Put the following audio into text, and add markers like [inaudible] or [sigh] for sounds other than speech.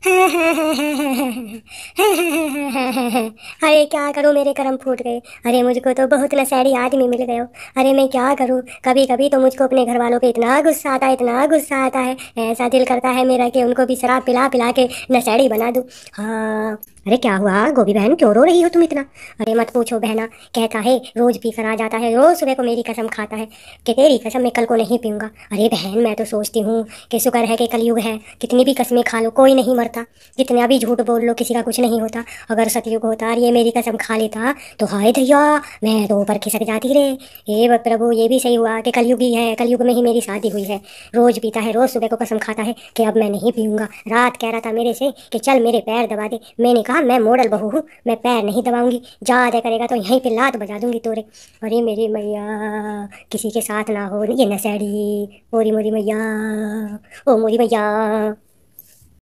[laughs] अरे क्या करूँ मेरे कर्म फूट गए अरे मुझको तो बहुत लसैड़ी आदमी मिल गए अरे मैं क्या करूँ कभी कभी तो मुझको अपने घर वालों पे इतना गुस्सा आता है इतना गुस्सा आता है ऐसा दिल करता है मेरा कि उनको भी शराब पिला पिला के नशैड़ी बना दूँ हाँ अरे क्या हुआ गोभी बहन क्यों रो रही हो तुम इतना अरे मत पूछो बहना कहता है रोज पी कर आ जाता है रोज सुबह को मेरी कसम खाता है कि तेरी कसम मैं कल को नहीं पीऊंगा अरे बहन मैं तो सोचती हूँ कि शुक्र है कि कलयुग है कितनी भी कसमें खा लो कोई नहीं मर था कितना भी झूठ बोल लो किसी का कुछ नहीं होता अगर सतयुग होता और ये मेरी कसम खा लेता तो हाय धैया मैं तो ऊपर खिसक जाती रे ये प्रभु ये भी सही हुआ कि कलयुग ही है कलयुग में ही मेरी शादी हुई है रोज़ पीता है रोज़ सुबह को कसम खाता है कि अब मैं नहीं पीऊँगा रात कह रहा था मेरे से कि चल मेरे पैर दबा दे मैंने कहा मैं मोडल बहू हूँ मैं पैर नहीं दबाऊँगी ज्यादा करेगा तो यहीं पर लात बजा दूँगी तोरे अरे मेरी मैया किसी के साथ ना हो ये नशैड़ी मोरी मोरी मैया ओ मोरी मैया